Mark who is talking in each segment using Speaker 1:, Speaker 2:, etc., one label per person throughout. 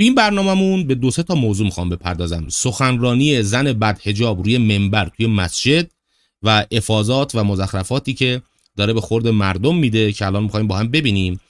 Speaker 1: تو این برنامهمون به دو سه تا موضوع میخوام بپردازم سخنرانی زن حجاب روی منبر توی مسجد و افاظات و مزخرفاتی که داره به خورد مردم میده که الان میخوایم با هم ببینیم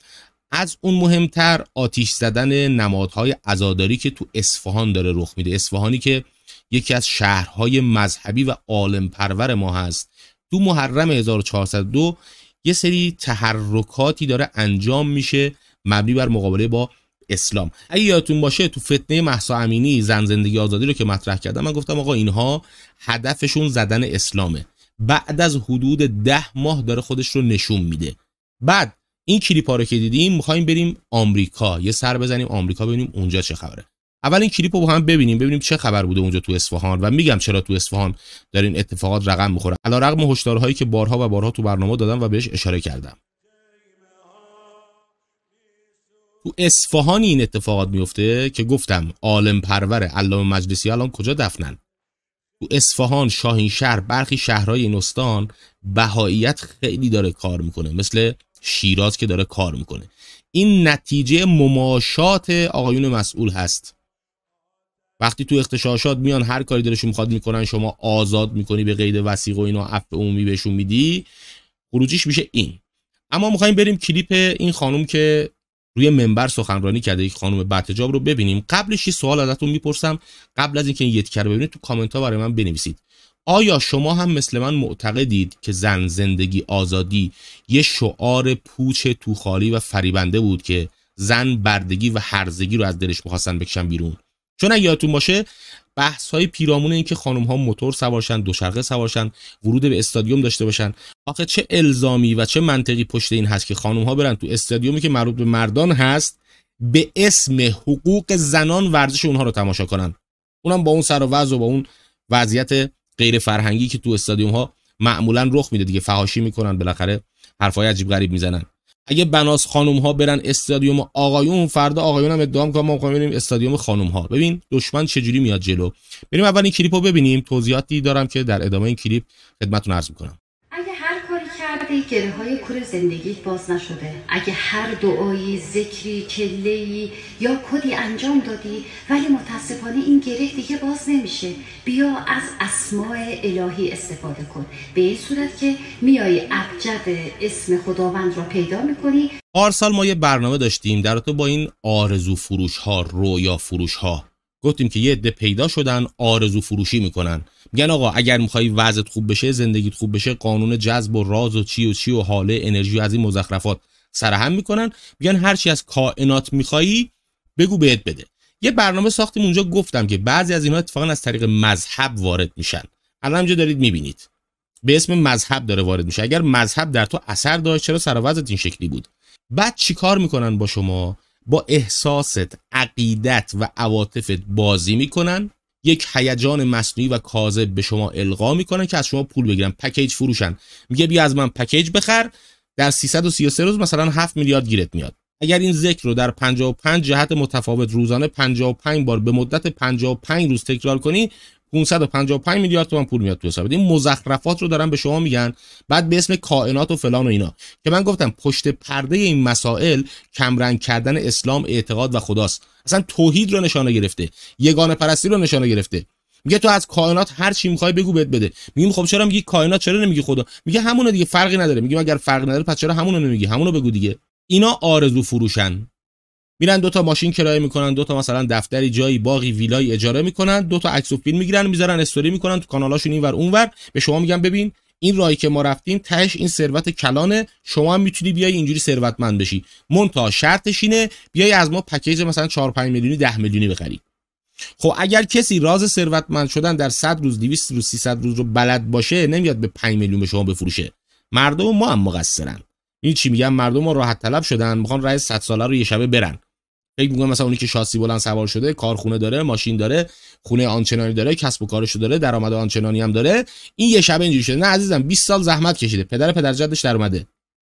Speaker 1: از اون مهمتر آتیش زدن نمادهای عزاداری که تو اصفهان داره رخ میده اصفهانی که یکی از شهرهای مذهبی و عالم پرور ما هست تو محرم 1402 یه سری تحرکاتی داره انجام میشه مبنی بر مقابله با اسلام اگه یادتون باشه تو فتنه محسا امینی زن زندگی آزادی رو که مطرح کردم من گفتم آقا اینها هدفشون زدن اسلامه بعد از حدود ده ماه داره خودش رو نشون میده بعد این کلیپ ها رو که دیدیم میخوایم بریم آمریکا یه سر بزنیم آمریکا ببینیم اونجا چه خبره اول این کلیپ رو با هم ببینیم ببینیم چه خبر بوده اونجا تو اصفهان و میگم چرا تو اصفهان دارین اتفاقات رقم میخوره علیرغم هشدارهایی که بارها و بارها تو برنامه دادم و بهش اشاره کردم تو اصفهان این اتفاقات میفته که گفتم عالم پرور علامه مجلسی الان کجا دفنن تو اصفهان شاهین شهر برخی شهرهای این استان بهاییت خیلی داره کار میکنه مثل شیراز که داره کار میکنه این نتیجه مماشات آقایون مسئول هست وقتی تو اختشاشات میان هر کاری دلشون میخواد میکنن شما آزاد میکنی به قید وسیق و اینا اف عمومی بهشون میدی خروجیش میشه این اما میخوایم بریم کلیپ این خانم که روی منبر سخنرانی کرده یک خانم بتجاب رو ببینیم قبلش یه سوال ازتون میپرسم قبل از اینکه این یتکر رو ببینید تو کامنت ها برای من بنویسید آیا شما هم مثل من معتقدید که زن زندگی آزادی یه شعار پوچ توخالی و فریبنده بود که زن بردگی و هرزگی رو از دلش میخواستن بکشن بیرون چون اگه یادتون باشه بحث های پیرامون اینکه که خانم ها موتور سوارشن دوچرخه سوارشن ورود به استادیوم داشته باشن آخه چه الزامی و چه منطقی پشت این هست که خانم ها برن تو استادیومی که مربوط به مردان هست به اسم حقوق زنان ورزش اونها رو تماشا کنن اونم با اون سر و وضع و با اون وضعیت غیر فرهنگی که تو استادیوم ها معمولا رخ میده دیگه فحاشی میکنن بالاخره حرفای عجیب غریب میزنن اگه بناس خانم ها برن استادیوم آقایون فردا آقایون هم ادعا میکنن ما میخوایم استادیوم خانم ها ببین دشمن چجوری میاد جلو بریم اول این کلیپ رو ببینیم توضیحاتی دارم که در ادامه این کلیپ خدمتتون عرض میکنم کردی گره های کور زندگیت باز نشده اگه هر دعایی ذکری کلهی یا کدی انجام دادی ولی متاسفانه این گره دیگه باز نمیشه بیا از اسماع الهی استفاده کن به این صورت که میای ابجد اسم خداوند را پیدا میکنی پارسال ما یه برنامه داشتیم در تو با این آرزو فروش ها رویا فروش ها گفتیم که یه عده پیدا شدن آرزو فروشی میکنن میگن آقا اگر میخوای وضعت خوب بشه زندگیت خوب بشه قانون جذب و راز و چی و چی و حاله انرژی و از این مزخرفات سرهم میکنن میگن هرچی از کائنات میخوایی بگو بهت بده یه برنامه ساختیم اونجا گفتم که بعضی از اینها اتفاقا از طریق مذهب وارد میشن الان اینجا دارید میبینید به اسم مذهب داره وارد میشه اگر مذهب در تو اثر داشت چرا سر این شکلی بود بعد چیکار میکنن با شما با احساست عقیدت و عواطفت بازی میکنن یک هیجان مصنوعی و کاذب به شما القا میکنن که از شما پول بگیرن پکیج فروشن میگه بیا از من پکیج بخر در 333 روز مثلا 7 میلیارد گیرت میاد اگر این ذکر رو در 55 جهت متفاوت روزانه 55 بار به مدت 55 روز تکرار کنی 555 میلیارد تومان پول میاد تو حساب این مزخرفات رو دارن به شما میگن بعد به اسم کائنات و فلان و اینا که من گفتم پشت پرده این مسائل کمرنگ کردن اسلام اعتقاد و خداست اصلا توحید رو نشانه گرفته یگانه پرستی رو نشانه گرفته میگه تو از کائنات هر چی میخوای بگو بهت بده میگم خب چرا میگی کائنات چرا نمیگی خدا میگه همون دیگه فرقی نداره میگیم اگر فرق نداره پس چرا همون نمیگی همونو بگو دیگه اینا آرزو فروشن میرن دو تا ماشین کرایه میکنن دو تا مثلا دفتری جایی باقی ویلای اجاره میکنن دو تا عکس و فیلم میگیرن میذارن استوری میکنن تو کانالاشون اینور اونور به شما میگن ببین این راهی که ما رفتیم تهش این ثروت کلانه شما هم میتونی بیای اینجوری ثروتمند بشی مونتا شرطش اینه بیای از ما پکیج مثلا 4 5 میلیونی 10 میلیونی بخری خب اگر کسی راز ثروتمند شدن در 100 روز 200 روز 300 روز رو بلد باشه نمیاد به 5 میلیون به شما بفروشه مردم ما هم مقصرن این چی میگم مردم ما راحت طلب شدن میخوان رئیس 100 ساله رو یه شبه برن فکر میکنه مثلا اونی که شاسی بلند سوار شده کارخونه داره ماشین داره خونه آنچنانی داره کسب و کارشو داره درآمد آنچنانی هم داره این یه شب اینجوری شده نه عزیزم 20 سال زحمت کشیده پدر جدش در اومده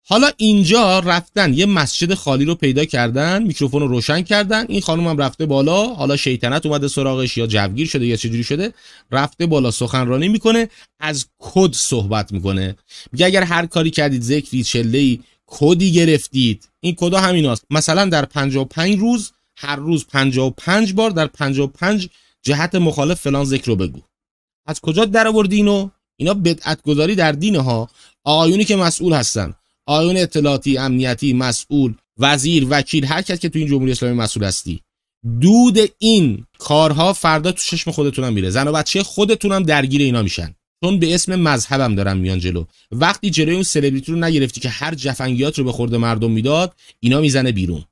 Speaker 1: حالا اینجا رفتن یه مسجد خالی رو پیدا کردن میکروفون رو روشن کردن این خانم هم رفته بالا حالا شیطنت اومده سراغش یا جوگیر شده یا جوری شده رفته بالا سخنرانی میکنه از کد صحبت میکنه میگه اگر هر کاری کردید ذکری چله کدی گرفتید این کدا همین است. مثلا در 55 روز هر روز 55 بار در 55 جهت مخالف فلان ذکر رو بگو از کجا در آوردی اینو اینا بدعت گذاری در دین ها آقایونی که مسئول هستن آیون اطلاعاتی امنیتی مسئول وزیر وکیل هر کس که تو این جمهوری اسلامی مسئول هستی دود این کارها فردا تو چشم خودتونم میره زن و بچه خودتونم درگیر اینا میشن چون به اسم مذهبم دارم میان جلو وقتی جلوی اون سلبریتی رو نگرفتی که هر جفنگیات رو به خورده مردم میداد اینا میزنه بیرون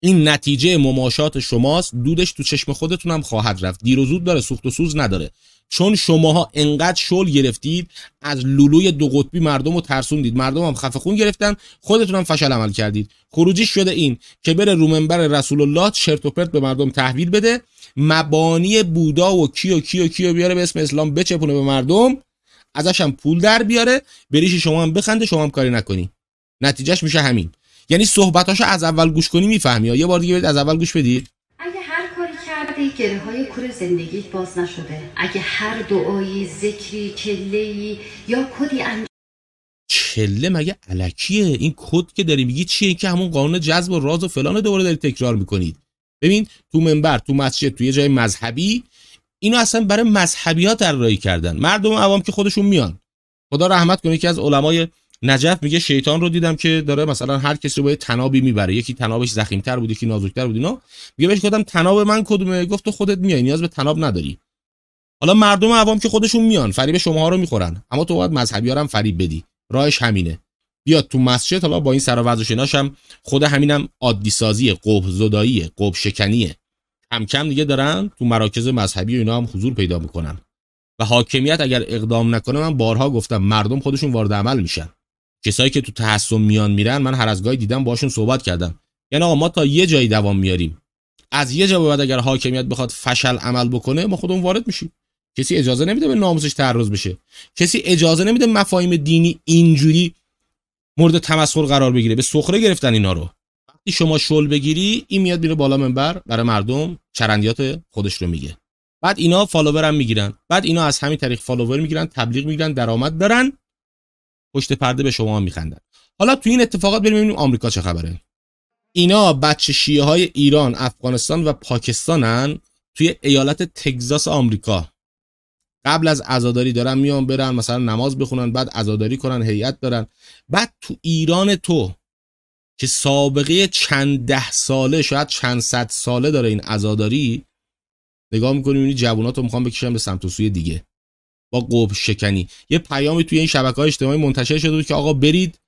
Speaker 1: این نتیجه مماشات شماست دودش تو چشم خودتون هم خواهد رفت دیر و زود داره سوخت و سوز نداره چون شماها انقدر شل گرفتید از لولوی دو قطبی مردم رو ترسوندید مردم هم خون گرفتن خودتون هم فشل عمل کردید خروجی شده این که بره رومنبر رسول الله چرت و پرت به مردم تحویل بده مبانی بودا و کیو کیو کیو بیاره به اسم اسلام بچپونه به مردم هم پول در بیاره بریش شما هم بخنده شما هم کاری نکنی نتیجهش میشه همین یعنی صحبتاشو از اول گوش کنی میفهمی یه بار دیگه برید از اول گوش بدید اگه هر کاری کردی گره های کور زندگیت باز نشده اگه هر دعایی ذکری کله‌ای یا کدی انج... چله مگه علکیه این کد که داری میگی چیه که همون قانون جذب و راز و فلان دوباره داری تکرار میکنید ببین تو منبر تو مسجد تو یه جای مذهبی اینو اصلا برای مذهبیات طراحی کردن مردم عوام که خودشون میان خدا رحمت کنه که از علمای نجف میگه شیطان رو دیدم که داره مثلا هر کسی رو با تنابی میبره یکی تنابش تر بود یکی نازک‌تر بود اینا میگه بهش گفتم تناب من کدومه گفت تو خودت میای نیاز به تناب نداری حالا مردم عوام که خودشون میان فریب شما رو میخورن اما تو باید هم فریب بدی راهش همینه بیاد تو مسجد حالا با این سر و خود همینم عادی سازی قبح زدایی قبح شکنیه کم کم دیگه دارن تو مراکز مذهبی و اینا هم حضور پیدا میکنن و حاکمیت اگر اقدام نکنه من بارها گفتم مردم خودشون وارد عمل میشن کسایی که تو تحسن میان میرن من هر از گاهی دیدم باشون صحبت کردم یعنی آقا ما تا یه جایی دوام میاریم از یه جا بعد اگر حاکمیت بخواد فشل عمل بکنه ما خودمون وارد میشیم کسی اجازه نمیده به ناموسش تعرض بشه کسی اجازه نمیده مفاهیم دینی اینجوری مورد تمسخر قرار بگیره به سخره گرفتن اینا رو شما شل بگیری این میاد میره بالا منبر برای مردم چرندیات خودش رو میگه بعد اینا فالوور هم میگیرن بعد اینا از همین طریق فالوور میگیرن تبلیغ میگیرن درآمد دارن پشت پرده به شما میخندن حالا تو این اتفاقات بریم ببینیم آمریکا چه خبره اینا بچه شیعه های ایران افغانستان و پاکستانن توی ایالت تگزاس آمریکا قبل از عزاداری دارن میان برن مثلا نماز بخونن بعد عزاداری کنن هیئت دارن بعد تو ایران تو که سابقه چند ده ساله شاید چند صد ساله داره این عزاداری نگاه میکنی اونی جوانات رو میخوام بکشن به سمت و سوی دیگه با قب شکنی یه پیامی توی این شبکه های اجتماعی منتشر شده بود که آقا برید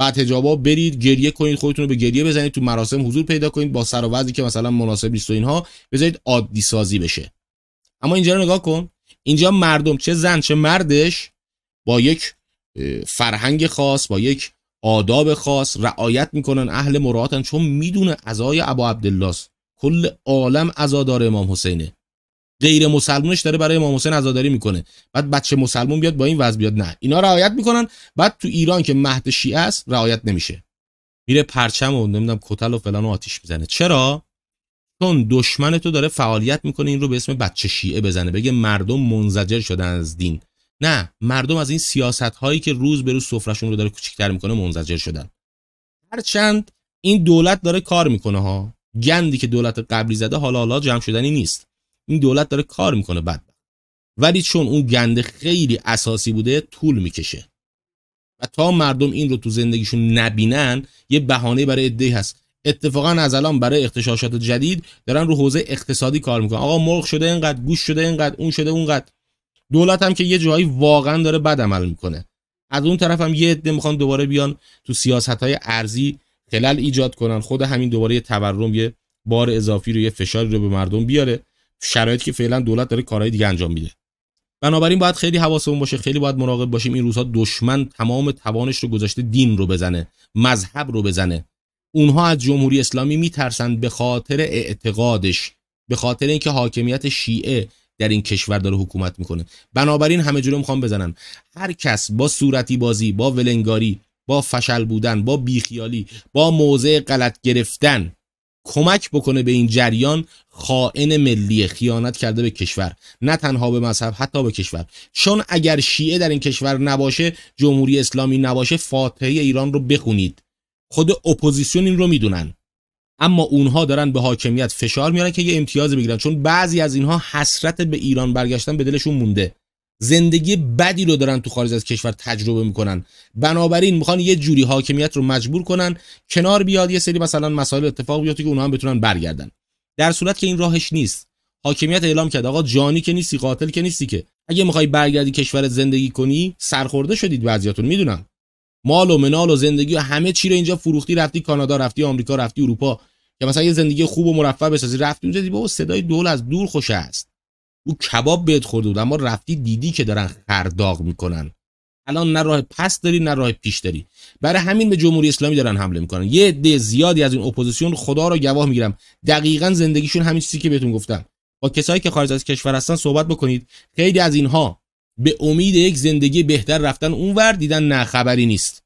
Speaker 1: بعد هجابا برید گریه کنید خودتون رو به گریه بزنید تو مراسم حضور پیدا کنید با سر و که مثلا مناسب نیست و اینها بذارید عادی سازی بشه اما اینجا رو نگاه کن اینجا مردم چه زن چه مردش با یک فرهنگ خاص با یک آداب خاص رعایت میکنن اهل مراعاتن چون میدونه عزای ابا عبدالله کل عالم عزادار امام حسینه غیر مسلمونش داره برای امام حسین عزاداری میکنه بعد بچه مسلمون بیاد با این وضع بیاد نه اینا رعایت میکنن بعد تو ایران که مهد شیعه است رعایت نمیشه میره پرچم و نمیدونم کتل و فلان و آتیش میزنه چرا چون دشمن تو داره فعالیت میکنه این رو به اسم بچه شیعه بزنه بگه مردم منزجر شدن از دین نه مردم از این سیاست هایی که روز به روز سفرشون رو داره کوچیک‌تر میکنه منزجر شدن هرچند این دولت داره کار میکنه ها گندی که دولت قبلی زده حالا حالا جمع شدنی نیست این دولت داره کار میکنه بد ولی چون اون گنده خیلی اساسی بوده طول میکشه و تا مردم این رو تو زندگیشون نبینن یه بهانه برای ادعی هست اتفاقا از الان برای اختشاشات جدید دارن رو حوزه اقتصادی کار میکنن آقا مرغ شده اینقدر گوش شده اینقدر اون شده اونقدر دولت هم که یه جایی واقعا داره بد عمل میکنه از اون طرف هم یه عده میخوان دوباره بیان تو سیاست های ارزی خلل ایجاد کنن خود همین دوباره یه تورم یه بار اضافی رو یه فشاری رو به مردم بیاره شرایط که فعلا دولت داره کارهای دیگه انجام میده بنابراین باید خیلی حواسمون باشه خیلی باید مراقب باشیم این روزها دشمن تمام توانش رو گذاشته دین رو بزنه مذهب رو بزنه اونها از جمهوری اسلامی میترسن به خاطر اعتقادش به خاطر اینکه حاکمیت شیعه در این کشور داره حکومت میکنه بنابراین همه جلو میخوام بزنن هر کس با صورتی بازی با ولنگاری با فشل بودن با بیخیالی با موضع غلط گرفتن کمک بکنه به این جریان خائن ملی خیانت کرده به کشور نه تنها به مذهب حتی به کشور چون اگر شیعه در این کشور نباشه جمهوری اسلامی نباشه فاتحه ایران رو بخونید خود اپوزیسیون این رو میدونن اما اونها دارن به حاکمیت فشار میارن که یه امتیاز بگیرن چون بعضی از اینها حسرت به ایران برگشتن به دلشون مونده زندگی بدی رو دارن تو خارج از کشور تجربه میکنن بنابراین میخوان یه جوری حاکمیت رو مجبور کنن کنار بیاد یه سری مثلا مسائل اتفاق بیفته که اونها هم بتونن برگردن در صورت که این راهش نیست حاکمیت اعلام کرد آقا جانی که نیستی قاتل که نیستی که اگه میخوای برگردی کشور زندگی کنی سرخورده شدید وضعیتون میدونم مال و منال و زندگی و همه چی رو اینجا فروختی رفتی کانادا رفتی آمریکا رفتی اروپا که مثلا یه زندگی خوب و مرفه بسازی رفتی اونجا دیدی بابا صدای دول از دور خوش است او کباب بهت خورده بود اما رفتی دیدی که دارن خرداق میکنن الان نه راه پس داری نه راه پیش داری برای همین به جمهوری اسلامی دارن حمله میکنن یه عده زیادی از این اپوزیسیون خدا رو گواه میگیرم دقیقا زندگیشون همین چیزی که بهتون گفتم با کسایی که خارج از کشور هستن صحبت بکنید خیلی از اینها به امید یک زندگی بهتر رفتن ور دیدن نه خبری نیست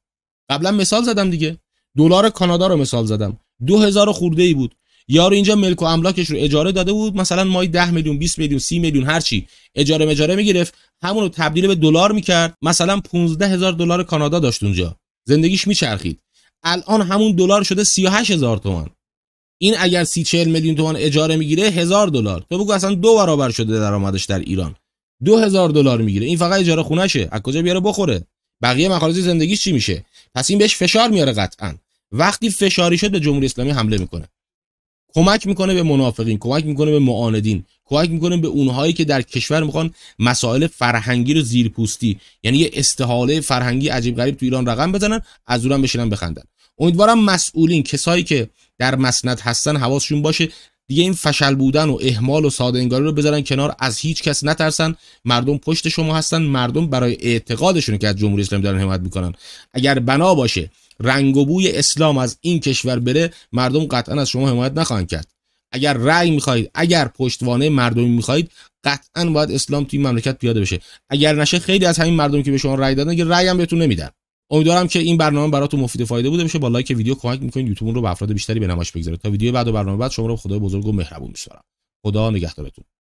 Speaker 1: قبلا مثال زدم دیگه دلار کانادا رو مثال زدم 2000 خورده ای بود یارو اینجا ملک و املاکش رو اجاره داده بود مثلا مای ده میلیون 20 میلیون 30 میلیون هر چی اجاره مجاره میگرفت همون رو تبدیل به دلار میکرد مثلا هزار دلار کانادا داشت اونجا زندگیش میچرخید الان همون دلار شده هزار تومان این اگر سی 40 میلیون تومان اجاره میگیره هزار دلار تو بگو اصلا دو برابر شده درآمدش در ایران هزار دلار میگیره این فقط اجاره خونشه از کجا بیاره بخوره بقیه مخارج زندگیش چی میشه پس این بهش فشار میاره قطعا وقتی فشاری شد به جمهوری اسلامی حمله میکنه کمک میکنه به منافقین کمک میکنه به معاندین کمک میکنه به اونهایی که در کشور میخوان مسائل فرهنگی رو زیرپوستی یعنی یه استحاله فرهنگی عجیب غریب تو ایران رقم بزنن از اونم بشینن بخندن امیدوارم مسئولین کسایی که در مسند هستن حواسشون باشه دیگه این فشل بودن و اهمال و ساده انگاری رو بذارن کنار از هیچ کس نترسن مردم پشت شما هستن مردم برای اعتقادشون که از جمهوری اسلامی دارن حمایت میکنن اگر بنا باشه رنگ و بوی اسلام از این کشور بره مردم قطعا از شما حمایت نخواهند کرد اگر رأی میخواهید اگر پشتوانه مردمی میخواهید قطعا باید اسلام توی مملکت پیاده بشه اگر نشه خیلی از همین مردم که به شما رأی دادن که رأی هم بهتون نمیدن امیدوارم که این برنامه براتون مفید و فایده بوده باشه با لایک ویدیو کمک میکنید یوتیوب رو به افراد بیشتری به نمایش بگذاره تا ویدیو بعد و برنامه بعد شما رو خدای بزرگ و مهربون میسپارم خدا نگهدارتون